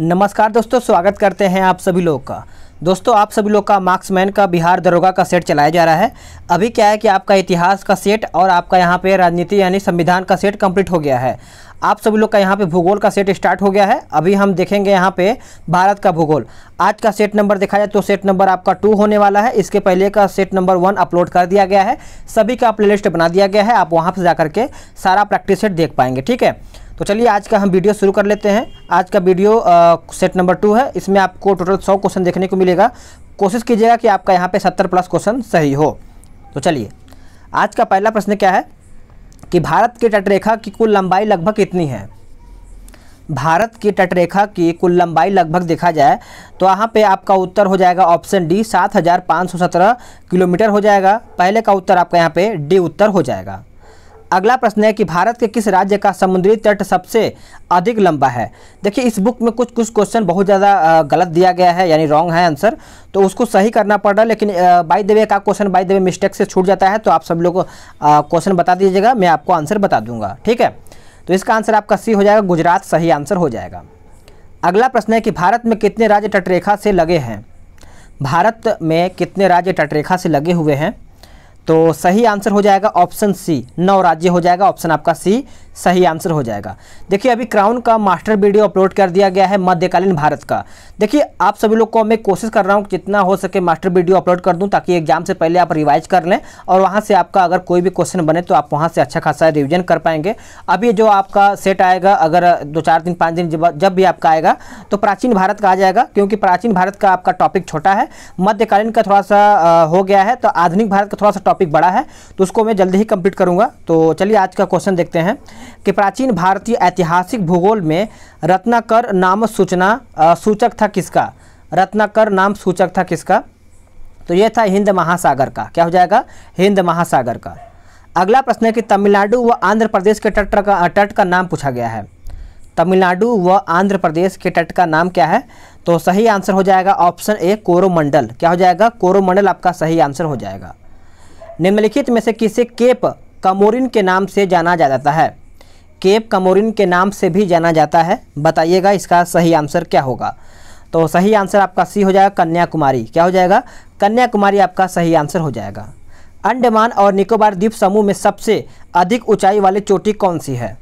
नमस्कार दोस्तों स्वागत करते हैं आप सभी लोग का दोस्तों आप सभी लोग का मार्क्समैन का बिहार दरोगा का सेट चलाया जा रहा है अभी क्या है कि आपका इतिहास का सेट और आपका यहाँ पे राजनीति यानी संविधान का सेट कंप्लीट हो गया है आप सभी लोग का यहाँ पे भूगोल का सेट स्टार्ट हो गया है अभी हम देखेंगे यहाँ पे भारत का भूगोल आज का सेट नंबर देखा जाए तो सेट नंबर आपका टू होने वाला है इसके पहले का सेट नंबर वन अपलोड कर दिया गया है सभी का लिस्ट बना दिया गया है आप वहाँ पर जा के सारा प्रैक्टिस सेट देख पाएंगे ठीक है तो चलिए आज का हम वीडियो शुरू कर लेते हैं आज का वीडियो सेट नंबर टू है इसमें आपको टोटल सौ क्वेश्चन देखने को मिलेगा कोशिश कीजिएगा कि आपका यहाँ पे सत्तर प्लस क्वेश्चन सही हो तो चलिए आज का पहला प्रश्न क्या है कि भारत की तटरेखा की कुल लंबाई लगभग कितनी है भारत की तटरेखा की कुल लंबाई लगभग देखा जाए तो यहाँ पे आपका उत्तर हो जाएगा ऑप्शन डी सात हज़ार पाँच सौ सत्रह किलोमीटर हो जाएगा पहले का उत्तर आपका यहाँ पे डी उत्तर हो जाएगा अगला प्रश्न है कि भारत के किस राज्य का समुद्री तट सबसे अधिक लंबा है देखिए इस बुक में कुछ कुछ क्वेश्चन बहुत ज़्यादा गलत दिया गया है यानी रॉन्ग है आंसर तो उसको सही करना पड़ रहा है लेकिन बाई देवे का क्वेश्चन बाई देवे मिस्टेक से छूट जाता है तो आप सब लोग क्वेश्चन बता दीजिएगा मैं आपको आंसर बता दूंगा ठीक है तो इसका आंसर आपका सी हो जाएगा गुजरात सही आंसर हो जाएगा अगला प्रश्न है कि भारत में कितने राज्य तटरेखा से लगे हैं भारत में कितने राज्य तटरेखा से लगे हुए हैं तो सही आंसर हो जाएगा ऑप्शन सी नौ राज्य हो जाएगा ऑप्शन आपका सी सही आंसर हो जाएगा देखिए अभी क्राउन का मास्टर वीडियो अपलोड कर दिया गया है मध्यकालीन भारत का देखिए आप सभी लोग को मैं कोशिश कर रहा हूँ जितना हो सके मास्टर वीडियो अपलोड कर दूँ ताकि एग्जाम से पहले आप रिवाइज कर लें और वहाँ से आपका अगर कोई भी क्वेश्चन बने तो आप वहाँ से अच्छा खासा रिविजन कर पाएंगे अभी जो आपका सेट आएगा अगर दो चार दिन पाँच दिन जब भी आपका आएगा तो प्राचीन भारत का आ जाएगा क्योंकि प्राचीन भारत का आपका टॉपिक छोटा है मध्यकालीन का थोड़ा सा हो गया है तो आधुनिक भारत का थोड़ा सा टॉपिक बड़ा है तो उसको मैं जल्दी ही कंप्लीट करूंगा तो चलिए आज का क्वेश्चन देखते हैं कि प्राचीन भारतीय ऐतिहासिक भूगोल में रत्नाकर नाम सूचना सूचक था किसका रत्नाकर नाम सूचक था किसका तो यह था हिंद महासागर का क्या हो जाएगा हिंद महासागर का अगला प्रश्न है कि तमिलनाडु व आंध्र प्रदेश के तट का तट का नाम पूछा गया है तमिलनाडु व आंध्र प्रदेश के तट का नाम क्या है तो सही आंसर हो जाएगा ऑप्शन ए कोरोमंडल क्या हो जाएगा कोरोमंडल आपका सही आंसर हो जाएगा निम्नलिखित में से किसे केप कमोरिन के नाम से जाना जाता है केप कमोरिन के नाम से भी जाना जाता है बताइएगा इसका सही आंसर क्या होगा तो सही आंसर आपका सी हो जाएगा कन्याकुमारी क्या हो जाएगा कन्याकुमारी आपका सही आंसर हो जाएगा अंडमान और निकोबार द्वीप समूह में सबसे अधिक ऊंचाई वाली चोटी कौन सी है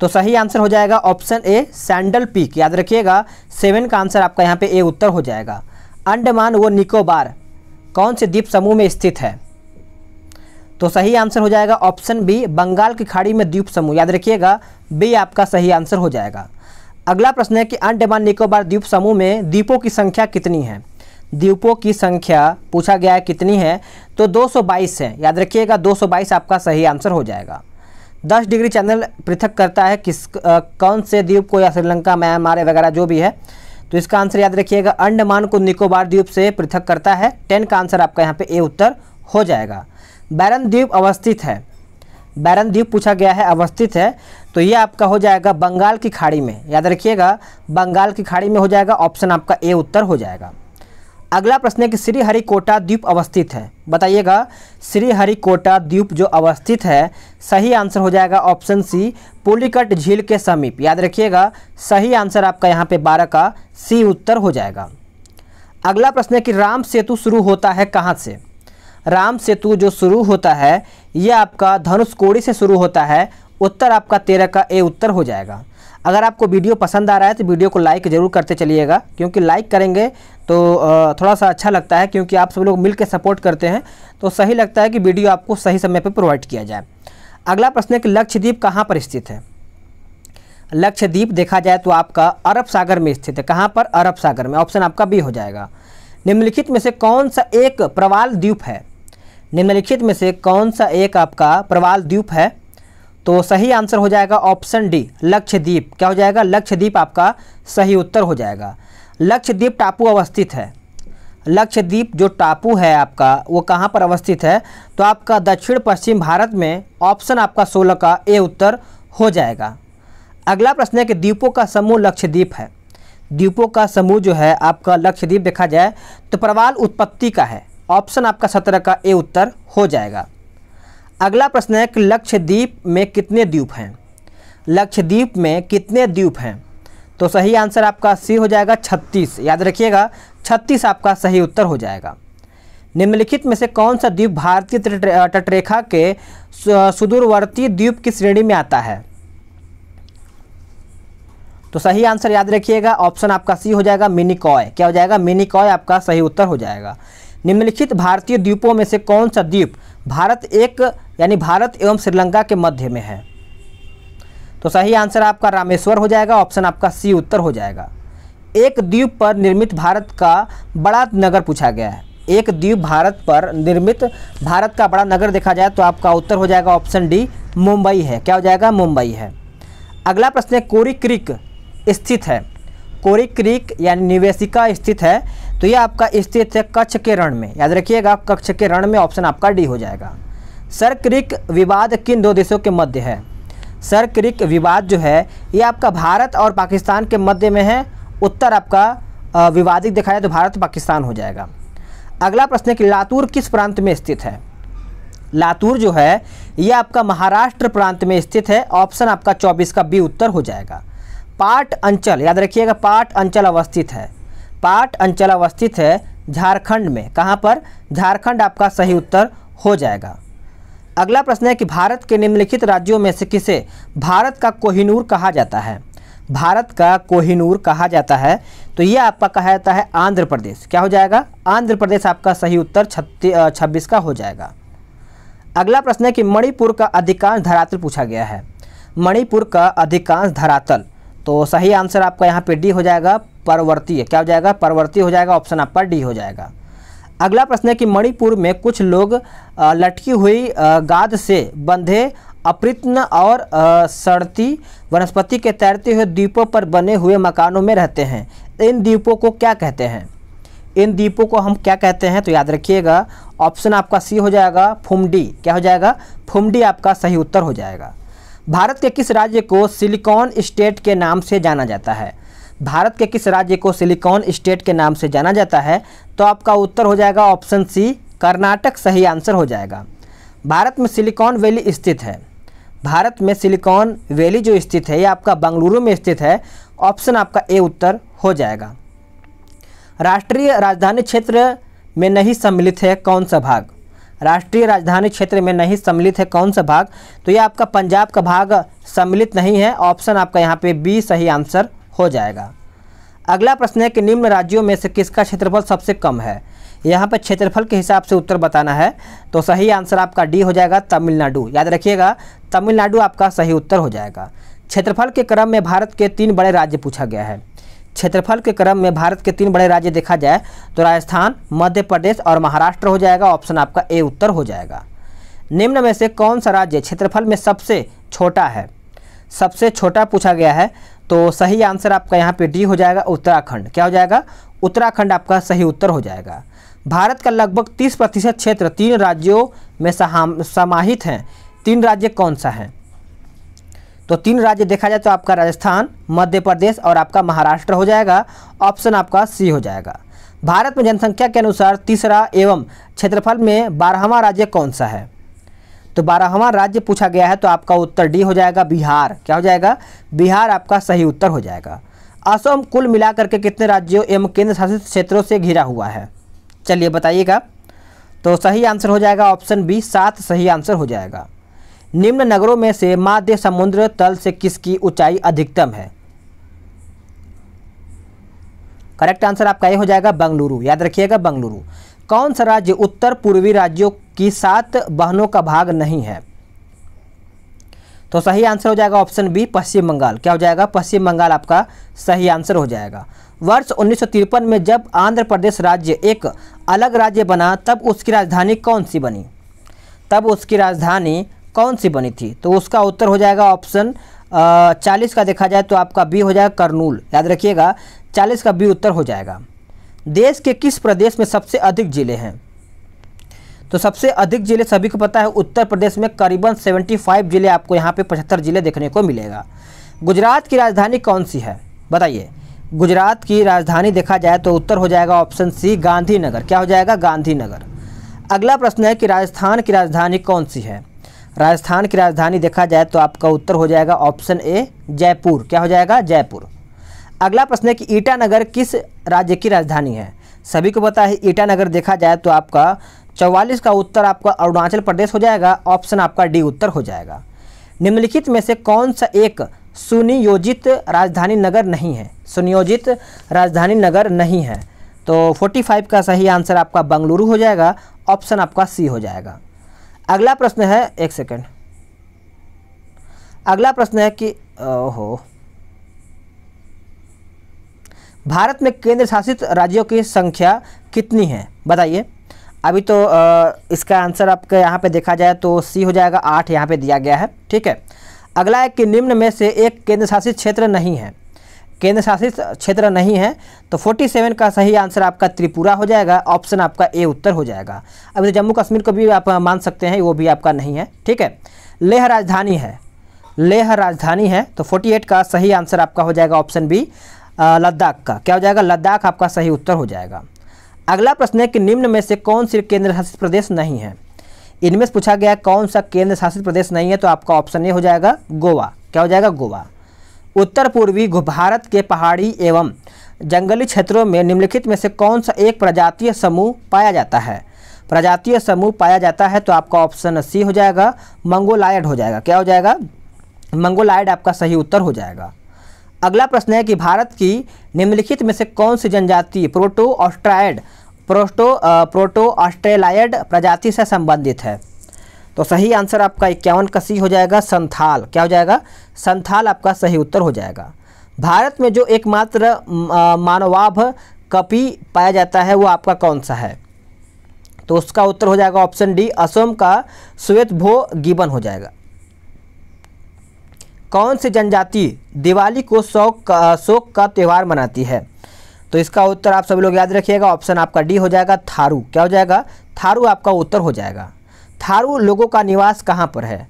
तो सही आंसर हो जाएगा ऑप्शन ए सैंडल पीक याद रखिएगा सेवन का आंसर आपका यहाँ पे ए उत्तर हो जाएगा अंडमान व निकोबार कौन से द्वीप समूह में स्थित है तो सही आंसर हो जाएगा ऑप्शन बी बंगाल की खाड़ी में द्वीप समूह याद रखिएगा बी आपका सही आंसर हो जाएगा अगला प्रश्न है कि अंडमान निकोबार द्वीप समूह में द्वीपों की संख्या कितनी है द्वीपों की संख्या पूछा गया है कितनी है तो 222 है याद रखिएगा 222 आपका सही आंसर हो जाएगा 10 डिग्री चैनल पृथक करता है किस आ, कौन से द्वीप को या श्रीलंका म्यांमार वगैरह जो भी है तो इसका आंसर याद रखिएगा अंडमान को निकोबार द्वीप से पृथक करता है टेन का आंसर आपका यहाँ पे ए उत्तर हो जाएगा बैरन द्वीप अवस्थित है बैरन द्वीप पूछा गया है अवस्थित है तो ये आपका हो जाएगा बंगाल की खाड़ी में याद रखिएगा बंगाल की खाड़ी में हो जाएगा ऑप्शन आपका ए उत्तर हो जाएगा अगला प्रश्न है कि श्री हरिकोटा द्वीप अवस्थित है बताइएगा श्री हरिकोटा द्वीप जो अवस्थित है सही आंसर हो जाएगा ऑप्शन सी पुलिकट झील के समीप याद रखिएगा सही आंसर आपका यहाँ पे बारह का सी उत्तर हो जाएगा अगला प्रश्न है कि राम सेतु शुरू होता है कहाँ से राम सेतु जो शुरू होता है यह आपका कोड़ी से शुरू होता है उत्तर आपका तेरह का ए उत्तर हो जाएगा अगर आपको वीडियो पसंद आ रहा है तो वीडियो को लाइक ज़रूर करते चलिएगा क्योंकि लाइक करेंगे तो थोड़ा सा अच्छा लगता है क्योंकि आप सब लोग मिलकर सपोर्ट करते हैं तो सही लगता है कि वीडियो आपको सही समय पर प्रोवाइड किया जाए अगला प्रश्न है कि लक्षद्वीप कहाँ पर स्थित है लक्षद्वीप देखा जाए तो आपका अरब सागर में स्थित है कहाँ पर अरब सागर में ऑप्शन आपका बी हो जाएगा निम्नलिखित में से कौन सा एक प्रवाल द्वीप है निम्नलिखित में से कौन सा एक आपका प्रवाल द्वीप है तो सही आंसर हो जाएगा ऑप्शन डी लक्षद्वीप क्या हो जाएगा लक्षद्वीप आपका सही उत्तर हो जाएगा लक्षद्वीप टापू अवस्थित है लक्षद्वीप जो टापू है आपका वो कहाँ पर अवस्थित है तो आपका दक्षिण पश्चिम भारत में ऑप्शन आपका सोलह का ए उत्तर हो जाएगा अगला प्रश्न है कि द्वीपों का समूह लक्षद्वीप है द्वीपों का समूह जो है आपका लक्षद्वीप देखा जाए तो प्रवाल उत्पत्ति का है ऑप्शन आपका सत्रह का ए उत्तर हो जाएगा अगला प्रश्न है कि लक्षद्वीप में कितने द्वीप हैं लक्षद्वीप में कितने द्वीप हैं तो सही आंसर आपका सी हो जाएगा छत्तीस याद रखिएगा छत्तीस आपका सही उत्तर हो जाएगा निम्नलिखित में से कौन सा द्वीप भारतीय तटरेखा के सुदूरवर्ती द्वीप की श्रेणी में आता है तो सही आंसर याद रखिएगा ऑप्शन आपका सी हो जाएगा मिनिकॉय क्या हो जाएगा मिनिकॉय आपका सही उत्तर हो जाएगा निम्नलिखित भारतीय द्वीपों में से कौन सा द्वीप भारत एक यानी भारत एवं श्रीलंका के मध्य में है तो सही आंसर आपका रामेश्वर हो जाएगा ऑप्शन आपका सी उत्तर हो जाएगा एक द्वीप पर निर्मित भारत का बड़ा नगर पूछा गया है एक द्वीप भारत पर निर्मित भारत का बड़ा नगर देखा जाए तो आपका उत्तर हो जाएगा ऑप्शन डी मुंबई है क्या हो जाएगा मुंबई है अगला प्रश्न है कोरी क्रिक स्थित है कोरी क्रिक यानी निवेशिका स्थित है तो ये आपका स्थित है कच्छ के रण में याद रखिएगा कच्छ के रण में ऑप्शन आपका डी हो जाएगा सर क्रिक विवाद किन दो देशों के मध्य है सर क्रिक विवाद जो है ये आपका भारत और पाकिस्तान के मध्य में है उत्तर आपका विवादित देखा जाए तो भारत पाकिस्तान हो जाएगा अगला प्रश्न है कि लातूर किस प्रांत में स्थित है लातूर जो है ये आपका महाराष्ट्र प्रांत में स्थित है ऑप्शन आपका चौबीस का बी उत्तर हो जाएगा पाट अंचल याद रखिएगा पाट अंचल अवस्थित है पाट अंचल अवस्थित है झारखंड में कहाँ पर झारखंड आपका सही उत्तर हो जाएगा अगला प्रश्न है कि भारत के निम्नलिखित राज्यों में से किसे भारत का कोहिनूर कहा जाता है भारत का कोहिनूर कहा जाता है तो ये आपका कहा जाता है आंध्र प्रदेश क्या हो जाएगा आंध्र प्रदेश आपका सही उत्तर छत्तीस छब्बीस का हो जाएगा अगला प्रश्न है कि मणिपुर का अधिकांश धरातल पूछा गया है मणिपुर का अधिकांश धरातल तो सही आंसर आपका यहाँ पे डी हो जाएगा परवर्ती है क्या हो जाएगा परवर्ती हो जाएगा ऑप्शन आपका डी हो जाएगा अगला प्रश्न है कि मणिपुर में कुछ लोग लटकी हुई गाद से बंधे अप्रित्न और सड़ती वनस्पति के तैरते हुए द्वीपों पर बने हुए मकानों में रहते हैं इन द्वीपों को क्या कहते हैं इन द्वीपों को हम क्या कहते हैं तो याद रखिएगा ऑप्शन आपका सी हो जाएगा फुमडी क्या हो जाएगा फुमडी आपका सही उत्तर हो जाएगा भारत के किस राज्य को सिलिकॉन स्टेट के नाम से जाना जाता है भारत के किस राज्य को सिलिकॉन स्टेट के नाम से जाना जाता है तो आपका उत्तर हो जाएगा ऑप्शन सी कर्नाटक सही आंसर हो जाएगा भारत में सिलिकॉन वैली स्थित है भारत में सिलिकॉन वैली जो स्थित है ये आपका बंगलुरु में स्थित है ऑप्शन आपका ए उत्तर हो जाएगा राष्ट्रीय राजधानी क्षेत्र में नहीं सम्मिलित है कौन सा भाग राष्ट्रीय राजधानी क्षेत्र में नहीं सम्मिलित है कौन सा भाग तो यह आपका पंजाब का भाग सम्मिलित नहीं है ऑप्शन आपका यहाँ पे बी सही आंसर हो जाएगा अगला प्रश्न है कि निम्न राज्यों में से किसका क्षेत्रफल सबसे कम है यहाँ पर क्षेत्रफल के हिसाब से उत्तर बताना है तो सही आंसर आपका डी हो जाएगा तमिलनाडु याद रखिएगा तमिलनाडु आपका सही उत्तर हो जाएगा क्षेत्रफल के क्रम में भारत के तीन बड़े राज्य पूछा गया है क्षेत्रफल के क्रम में भारत के तीन बड़े राज्य देखा जाए तो राजस्थान मध्य प्रदेश और महाराष्ट्र हो जाएगा ऑप्शन आपका ए उत्तर हो जाएगा निम्न में से कौन सा राज्य क्षेत्रफल में सबसे छोटा है सबसे छोटा पूछा गया है तो सही आंसर आपका यहाँ पे डी हो जाएगा उत्तराखंड क्या हो जाएगा उत्तराखंड आपका सही उत्तर हो जाएगा भारत का लगभग 30 प्रतिशत क्षेत्र तीन राज्यों में समाहित हैं तीन राज्य कौन सा है तो तीन राज्य देखा जाए तो आपका राजस्थान मध्य प्रदेश और आपका महाराष्ट्र हो जाएगा ऑप्शन आपका सी हो जाएगा भारत में जनसंख्या के अनुसार तीसरा एवं क्षेत्रफल में बारहवा राज्य कौन सा है तो बारहवा राज्य पूछा गया है तो आपका उत्तर डी हो जाएगा बिहार क्या हो जाएगा बिहार आपका सही उत्तर हो जाएगा असम कुल मिलाकर के कितने राज्यों एवं केंद्र शासित क्षेत्रों से घिरा हुआ है चलिए बताइएगा तो सही आंसर हो जाएगा ऑप्शन बी सात सही आंसर हो जाएगा निम्न नगरों में से माध्य समुद्र तल से किसकी ऊंचाई अधिकतम है करेक्ट आंसर आपका ये हो जाएगा बंगलुरु याद रखिएगा बंगलुरु कौन सा राज्य उत्तर पूर्वी राज्यों की सात बहनों का भाग नहीं है तो सही आंसर हो जाएगा ऑप्शन बी पश्चिम बंगाल क्या हो जाएगा पश्चिम बंगाल आपका सही आंसर हो जाएगा वर्ष उन्नीस में जब आंध्र प्रदेश राज्य एक अलग राज्य बना तब उसकी राजधानी कौन सी बनी तब उसकी राजधानी कौन सी बनी थी तो उसका उत्तर हो जाएगा ऑप्शन चालीस का देखा जाए तो आपका बी हो जाएगा कर्नूल याद रखिएगा चालीस का बी उत्तर हो जाएगा देश के किस प्रदेश में सबसे अधिक ज़िले हैं तो सबसे अधिक ज़िले सभी को पता है उत्तर प्रदेश में करीबन 75 ज़िले आपको यहाँ पे 75 ज़िले देखने को मिलेगा गुजरात की राजधानी कौन सी है बताइए गुजरात की राजधानी देखा जाए तो उत्तर हो जाएगा ऑप्शन सी गांधीनगर क्या हो जाएगा गांधीनगर अगला प्रश्न है कि राजस्थान की राजधानी कौन सी है राजस्थान की राजधानी देखा जाए तो आपका उत्तर हो जाएगा ऑप्शन ए जयपुर क्या हो जाएगा जयपुर अगला प्रश्न है कि ईटानगर किस राज्य की राजधानी है सभी को पता है ईटानगर देखा जाए तो आपका चौवालीस का उत्तर आपका अरुणाचल प्रदेश हो जाएगा ऑप्शन आपका डी उत्तर हो जाएगा निम्नलिखित में से कौन सा एक सुनियोजित राजधानी नगर नहीं है सुनियोजित राजधानी नगर नहीं है तो 45 का सही आंसर आपका बंगलुरु हो जाएगा ऑप्शन आपका सी हो जाएगा अगला प्रश्न है एक सेकेंड अगला प्रश्न है कि ओहो भारत में केंद्र शासित राज्यों की संख्या कितनी है बताइए अभी तो आ, इसका आंसर आपके यहाँ पे देखा जाए तो सी हो जाएगा आठ यहाँ पे दिया गया है ठीक है अगला है कि निम्न में से एक केंद्र शासित क्षेत्र नहीं है केंद्र शासित क्षेत्र नहीं है तो 47 का सही आंसर आपका त्रिपुरा हो जाएगा ऑप्शन आपका ए उत्तर हो जाएगा अभी तो जम्मू कश्मीर को भी आप मान सकते हैं वो भी आपका नहीं है ठीक है लेह राजधानी है लेह राजधानी है तो 48 का सही आंसर आपका हो जाएगा ऑप्शन बी लद्दाख का क्या हो जाएगा लद्दाख आपका सही उत्तर हो जाएगा अगला प्रश्न है कि निम्न में से कौन सी केंद्र शासित प्रदेश नहीं है इनमें से पूछा गया कौन सा केंद्र शासित प्रदेश नहीं है तो आपका ऑप्शन ए हो जाएगा गोवा क्या हो जाएगा गोवा उत्तर पूर्वी भारत के पहाड़ी एवं जंगली क्षेत्रों में निम्नलिखित में से कौन सा एक प्रजातीय समूह पाया जाता है प्रजातीय समूह पाया जाता है तो आपका ऑप्शन सी हो जाएगा मंगोलायड हो जाएगा क्या हो जाएगा मंगोलायड आपका सही उत्तर हो जाएगा अगला प्रश्न है कि भारत की निम्नलिखित में से कौन सी जनजाति प्रोटो ऑस्ट्राइड प्रोस्टो प्रोटो ऑस्ट्रेलाइड प्रजाति से संबंधित है तो सही आंसर आपका इक्यावन कसी हो जाएगा संथाल क्या हो जाएगा संथाल आपका सही उत्तर हो जाएगा भारत में जो एकमात्र मानवाभ कपि पाया जाता है वो आपका कौन सा है तो उसका उत्तर हो जाएगा ऑप्शन डी असोम का श्वेत भो गिबन हो जाएगा कौन सी जनजाति दिवाली को शौक का शोक का त्यौहार मनाती है तो इसका उत्तर आप सभी लोग याद रखिएगा ऑप्शन आपका डी हो जाएगा थारू क्या हो जाएगा थारू आपका उत्तर हो जाएगा थारू लोगों का निवास कहाँ पर है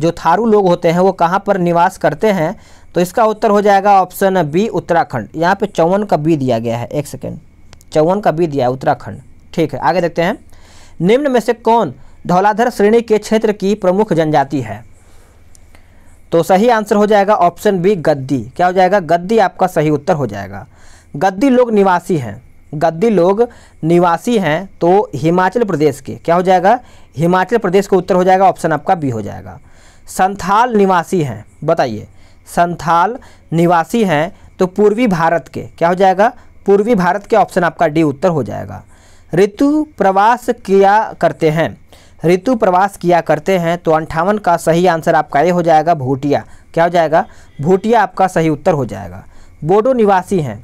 जो थारू लोग होते हैं वो कहाँ पर निवास करते हैं तो इसका उत्तर हो जाएगा ऑप्शन बी उत्तराखंड यहाँ पे चौवन का बी दिया गया है एक सेकेंड चौवन का बी दिया है उत्तराखंड ठीक है आगे देखते हैं निम्न में से कौन धौलाधर श्रेणी के क्षेत्र की प्रमुख जनजाति है तो सही आंसर हो जाएगा ऑप्शन बी गद्दी क्या हो जाएगा गद्दी आपका सही उत्तर हो जाएगा गद्दी लोग निवासी हैं गद्दी लोग निवासी हैं तो हिमाचल प्रदेश के क्या हो जाएगा हिमाचल प्रदेश का उत्तर हो जाएगा ऑप्शन आपका बी हो जाएगा संथाल निवासी हैं बताइए संथाल निवासी हैं तो पूर्वी भारत के क्या हो जाएगा पूर्वी भारत के ऑप्शन आपका डी उत्तर हो जाएगा ऋतु प्रवास किया करते हैं ऋतु प्रवास किया करते हैं तो अंठावन का सही आंसर आपका ये हो जाएगा भूटिया क्या हो जाएगा भूटिया आपका सही उत्तर हो जाएगा बोडो निवासी हैं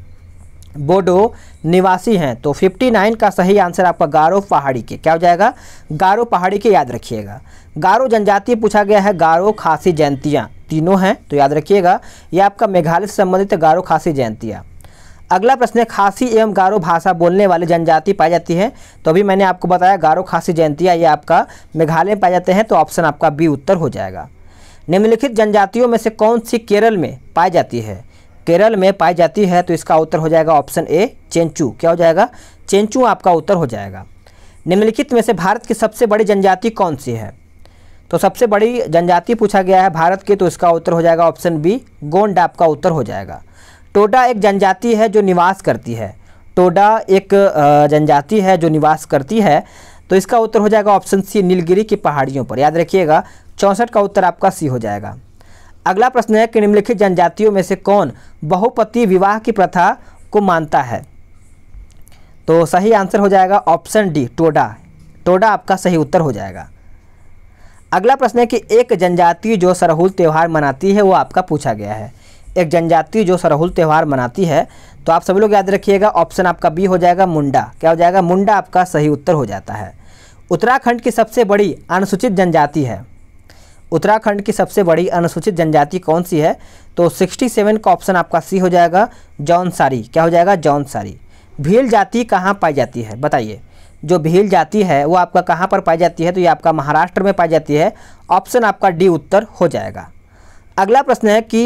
बोडो निवासी हैं तो 59 का सही आंसर आपका गारो पहाड़ी के क्या हो जाएगा गारो पहाड़ी के याद रखिएगा गारो जनजाति पूछा गया है गारो खासी जयंतियाँ तीनों हैं तो याद रखिएगा यह या आपका मेघालय से संबंधित गारो खासी जयंतियाँ अगला प्रश्न है खासी एवं गारो भाषा बोलने वाली जनजाति पाई जाती है तो अभी मैंने आपको बताया गारो खासी जयंतिया ये आपका मेघालय में पाए जाते हैं तो ऑप्शन आपका बी उत्तर हो जाएगा निम्नलिखित जनजातियों में से कौन सी केरल में पाई जाती है केरल में पाई जाती है तो इसका उत्तर हो जाएगा ऑप्शन ए चेंचू क्या हो जाएगा चेंचू आपका उत्तर हो जाएगा निम्नलिखित में से भारत की सबसे बड़ी जनजाति कौन सी है तो सबसे बड़ी जनजाति पूछा गया है भारत की तो इसका उत्तर हो जाएगा ऑप्शन बी गोंड आपका उत्तर हो जाएगा टोडा एक जनजाति है जो निवास करती है टोडा एक जनजाति है जो निवास करती है तो इसका उत्तर हो जाएगा ऑप्शन सी नीलगिरी की पहाड़ियों पर याद रखिएगा चौंसठ का उत्तर आपका सी हो जाएगा अगला प्रश्न है कि निम्नलिखित जनजातियों में से कौन बहुपति विवाह की प्रथा को मानता है तो सही आंसर हो जाएगा ऑप्शन डी टोडा टोडा आपका सही उत्तर हो जाएगा अगला प्रश्न है कि एक जनजाति जो सरहुल त्यौहार मनाती है वो आपका पूछा गया है एक जनजाति जो सरहुल त्यौहार मनाती है तो आप सभी लोग याद रखिएगा ऑप्शन आपका बी हो जाएगा मुंडा क्या हो जाएगा मुंडा आपका सही उत्तर हो जाता है उत्तराखंड की सबसे बड़ी अनुसूचित जनजाति है उत्तराखंड की सबसे बड़ी अनुसूचित जनजाति कौन सी है तो 67 का ऑप्शन आपका सी हो जाएगा जौनसारी क्या हो जाएगा जौनसारी भील जाति कहाँ पाई जाती है बताइए जो भील जाति है वो आपका कहाँ पर पाई जाती है तो ये आपका महाराष्ट्र में पाई जाती है ऑप्शन आपका डी उत्तर हो जाएगा अगला प्रश्न है कि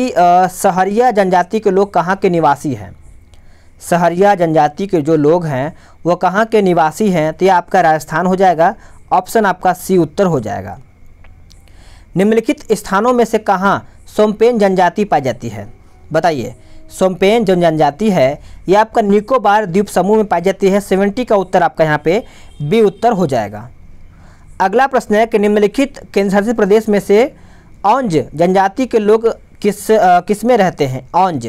सहरिया जनजाति के लोग कहाँ के निवासी हैं सहरिया जनजाति के जो लोग हैं वो कहाँ के निवासी हैं तो ये आपका राजस्थान हो जाएगा ऑप्शन आपका सी उत्तर हो जाएगा निम्नलिखित स्थानों में से कहाँ सोमपेन जनजाति पाई जाती है बताइए सोमपेन जो जनजाति है ये आपका निकोबार द्वीप समूह में पाई जाती है सेवेंटी का उत्तर आपका यहाँ पे बी उत्तर हो जाएगा अगला प्रश्न है कि निम्नलिखित केंद्रशासित प्रदेश में से औंज जनजाति के लोग किस आ, किस में रहते हैं औंज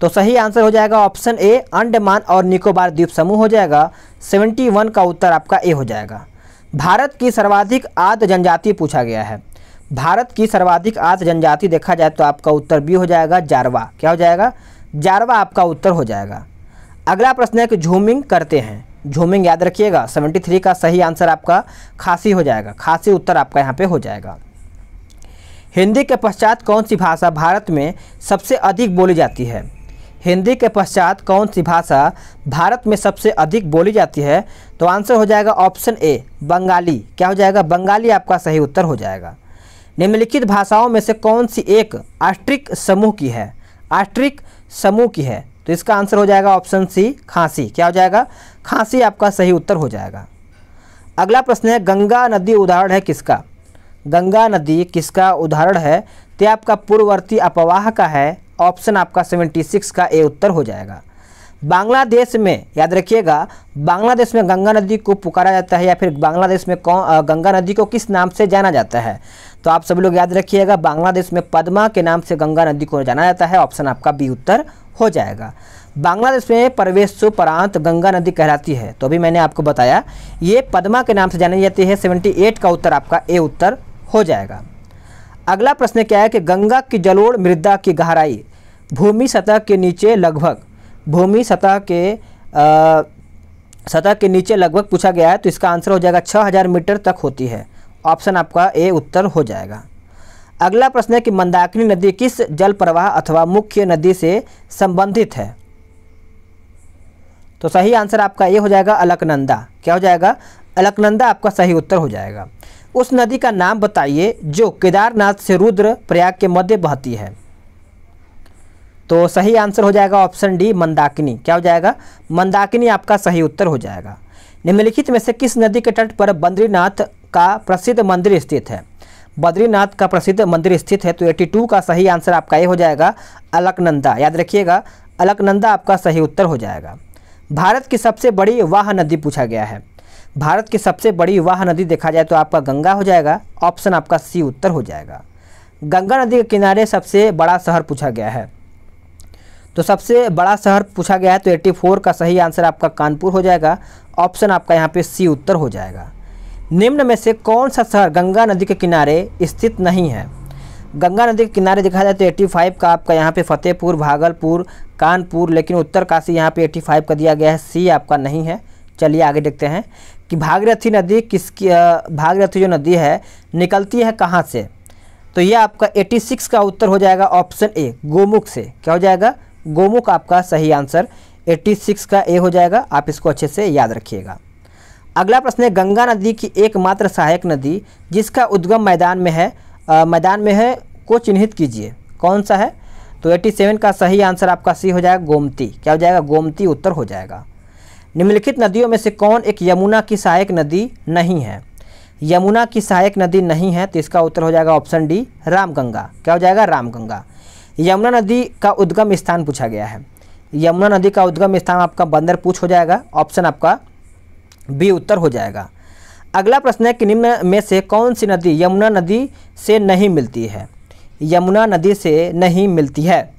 तो सही आंसर हो जाएगा ऑप्शन ए अंडमान और निकोबार द्वीप समूह हो जाएगा 71 का उत्तर आपका ए हो जाएगा भारत की सर्वाधिक आद जनजाति पूछा गया है भारत की सर्वाधिक आद जनजाति देखा जाए तो आपका उत्तर बी हो जाएगा जारवा क्या हो जाएगा जारवा आपका उत्तर हो जाएगा अगला प्रश्न है कि झूमिंग करते हैं झूमिंग याद रखिएगा 73 का सही आंसर आपका खासी हो जाएगा खासी उत्तर आपका यहाँ पे हो जाएगा हिंदी के पश्चात कौन सी भाषा भारत में सबसे अधिक बोली जाती है हिंदी के पश्चात कौन सी भाषा भारत में सबसे अधिक बोली जाती है तो आंसर हो जाएगा ऑप्शन ए बंगाली क्या हो जाएगा बंगाली आपका सही उत्तर हो जाएगा निम्नलिखित भाषाओं में से कौन सी एक आष्ट्रिक समूह की है आष्ट्रिक समूह की है तो इसका आंसर हो जाएगा ऑप्शन सी खांसी क्या हो जाएगा खांसी आपका सही उत्तर हो जाएगा अगला प्रश्न है गंगा नदी उदाहरण है किसका गंगा नदी किसका उदाहरण है तो आपका पूर्ववर्ती अपवाह का है ऑप्शन आपका 76 का ए उत्तर हो जाएगा बांग्लादेश में याद रखिएगा बांग्लादेश में गंगा नदी को पुकारा जाता है या फिर बांग्लादेश में कौन गंगा नदी को किस नाम से जाना जाता है तो आप सभी लोग याद रखिएगा बांग्लादेश में पद्मा के नाम से गंगा नदी को जाना जाता है ऑप्शन आपका बी उत्तर हो जाएगा बांग्लादेश में परवेश प्रांत गंगा नदी कहलाती है तो अभी मैंने आपको बताया ये पद्मा के नाम से जानी जाती है सेवेंटी का उत्तर आपका ए उत्तर हो जाएगा अगला प्रश्न क्या है कि गंगा की जलोड़ मृदा की गहराई भूमि सतह के नीचे लगभग भूमि सतह के सतह के नीचे लगभग पूछा गया है तो इसका आंसर हो जाएगा 6000 मीटर तक होती है ऑप्शन आपका ए उत्तर हो जाएगा अगला प्रश्न है कि मंदाकिनी नदी किस जल प्रवाह अथवा मुख्य नदी से संबंधित है तो सही आंसर आपका ये हो जाएगा अलकनंदा क्या हो जाएगा अलकनंदा आपका सही उत्तर हो जाएगा उस नदी का नाम बताइए जो केदारनाथ से रुद्र प्रयाग के मध्य बहती है तो सही आंसर हो जाएगा ऑप्शन डी मंदाकिनी क्या हो जाएगा मंदाकिनी आपका सही उत्तर हो जाएगा निम्नलिखित में से किस नदी के तट पर बद्रीनाथ का प्रसिद्ध मंदिर स्थित है बद्रीनाथ का प्रसिद्ध मंदिर स्थित है तो 82 का सही आंसर आपका ये हो जाएगा अलकनंदा याद रखिएगा अलकनंदा आपका सही उत्तर हो जाएगा भारत की सबसे बड़ी वाह नदी पूछा गया है भारत की सबसे बड़ी वाह नदी देखा जाए तो आपका गंगा हो जाएगा ऑप्शन आपका सी उत्तर हो जाएगा गंगा नदी के किनारे सबसे बड़ा शहर पूछा गया है तो सबसे बड़ा शहर पूछा गया है तो 84 का सही आंसर आपका कानपुर हो जाएगा ऑप्शन आपका यहाँ पे सी उत्तर हो जाएगा निम्न में से कौन सा शहर गंगा नदी के किनारे स्थित नहीं है गंगा नदी के किनारे देखा जाए तो 85 का आपका यहाँ पे फतेहपुर भागलपुर कानपुर लेकिन उत्तरकाशी यहाँ पे 85 का दिया गया है सी आपका नहीं है चलिए आगे देखते हैं कि भागीरथी नदी किसकी भागीरथी जो नदी है निकलती है कहाँ से तो यह आपका 86 का उत्तर हो जाएगा ऑप्शन ए गोमुख से क्या हो जाएगा गोमुख आपका सही आंसर 86 का ए हो जाएगा आप इसको अच्छे से याद रखिएगा अगला प्रश्न है गंगा नदी की एकमात्र सहायक नदी जिसका उद्गम मैदान में है आ, मैदान में है को चिन्हित कीजिए कौन सा है तो 87 का सही आंसर आपका सी हो जाएगा गोमती क्या हो जाएगा गोमती उत्तर हो जाएगा निम्नलिखित नदियों में से कौन एक यमुना की सहायक नदी नहीं है यमुना की सहायक नदी नहीं है तो इसका उत्तर हो जाएगा ऑप्शन डी रामगंगा क्या हो जाएगा रामगंगा यमुना नदी का उद्गम स्थान पूछा गया है यमुना नदी का उद्गम स्थान आपका बंदर पूछ हो जाएगा ऑप्शन आपका बी उत्तर हो जाएगा अगला प्रश्न है कि निम्न में से कौन सी नदी यमुना नदी से नहीं मिलती है यमुना नदी से नहीं मिलती है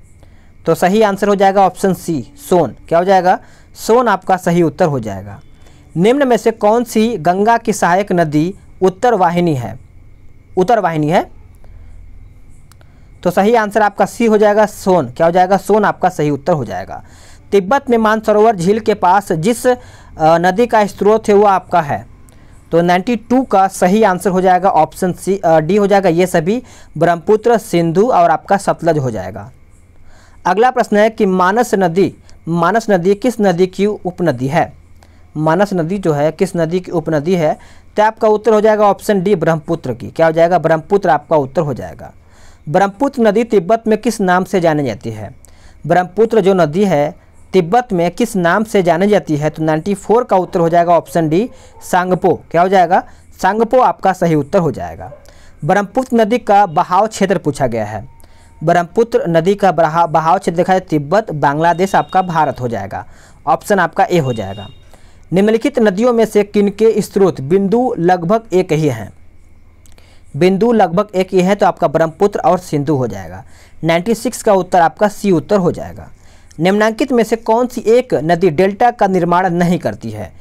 तो सही आंसर हो जाएगा ऑप्शन सी सोन क्या हो जाएगा सोन आपका सही उत्तर हो जाएगा निम्न में से कौन सी गंगा की सहायक नदी उत्तर वाहिनी है उत्तर वाहिनी है तो सही आंसर आपका सी हो जाएगा सोन क्या हो जाएगा सोन आपका सही उत्तर हो जाएगा तिब्बत में मानसरोवर झील के पास जिस नदी का स्रोत है वह आपका है तो 92 का सही आंसर हो जाएगा ऑप्शन सी डी हो जाएगा ये सभी ब्रह्मपुत्र सिंधु और आपका सतलज हो जाएगा अगला प्रश्न है कि मानस नदी मानस नदी किस नदी की उपनदी है मानस नदी जो है किस नदी की उपनदी है तो आपका उत्तर हो जाएगा ऑप्शन डी ब्रह्मपुत्र की क्या हो जाएगा ब्रह्मपुत्र आपका उत्तर हो जाएगा ब्रह्मपुत्र नदी तिब्बत में किस नाम से जानी जाती है ब्रह्मपुत्र जो नदी है तिब्बत में किस नाम से जानी जाती है तो 94 का उत्तर हो जाएगा ऑप्शन डी सांगपो क्या हो जाएगा सांगपो आपका सही उत्तर हो जाएगा ब्रह्मपुत्र नदी का बहाव क्षेत्र पूछा गया है ब्रह्मपुत्र नदी का बहाव क्षेत्र देखा जाए तिब्बत बांग्लादेश आपका भारत हो जाएगा ऑप्शन आपका ए हो जाएगा निम्नलिखित नदियों में से किनके स्रोत बिंदु लगभग एक ही हैं बिंदु लगभग एक ही है तो आपका ब्रह्मपुत्र और सिंधु हो जाएगा 96 का उत्तर आपका सी उत्तर हो जाएगा निम्नांकित में से कौन सी एक नदी डेल्टा का निर्माण नहीं करती है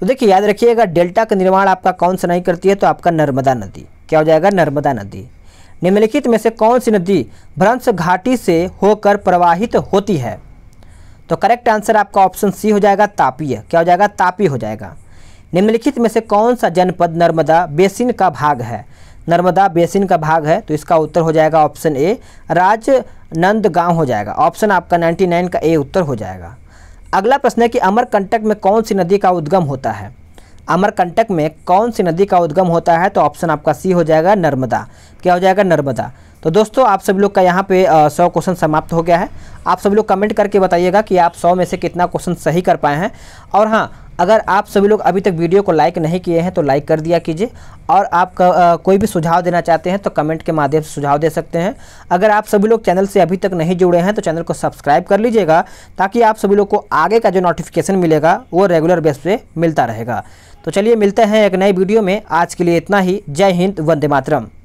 तो देखिए याद रखिएगा डेल्टा का निर्माण आपका कौन सा नहीं करती है तो आपका नर्मदा नदी क्या हो जाएगा नर्मदा नदी निम्नलिखित में से कौन सी नदी भ्रंश घाटी से होकर प्रवाहित होती है तो करेक्ट आंसर आपका ऑप्शन सी हो जाएगा तापीय क्या हो जाएगा तापी हो जाएगा निम्नलिखित में से कौन सा जनपद नर्मदा बेसिन का भाग है नर्मदा बेसिन का भाग है तो इसका उत्तर हो जाएगा ऑप्शन ए राज गांव हो जाएगा ऑप्शन आपका 99 का ए उत्तर हो जाएगा अगला प्रश्न है कि अमरकंटक में कौन सी नदी का उद्गम होता है अमरकंटक में कौन सी नदी का उद्गम होता है तो ऑप्शन आपका सी हो जाएगा नर्मदा क्या हो जाएगा नर्मदा तो दोस्तों आप सभी लोग का यहाँ पे सौ क्वेश्चन समाप्त हो गया है आप सभी लोग कमेंट करके बताइएगा कि आप सौ में से कितना क्वेश्चन सही कर पाए हैं और हाँ अगर आप सभी लोग अभी तक वीडियो को लाइक नहीं किए हैं तो लाइक कर दिया कीजिए और आप आ, कोई भी सुझाव देना चाहते हैं तो कमेंट के माध्यम से सुझाव दे सकते हैं अगर आप सभी लोग चैनल से अभी तक नहीं जुड़े हैं तो चैनल को सब्सक्राइब कर लीजिएगा ताकि आप सभी लोग को आगे का जो नोटिफिकेशन मिलेगा वो रेगुलर बेस पर मिलता रहेगा तो चलिए मिलते हैं एक नई वीडियो में आज के लिए इतना ही जय हिंद वंदे मातरम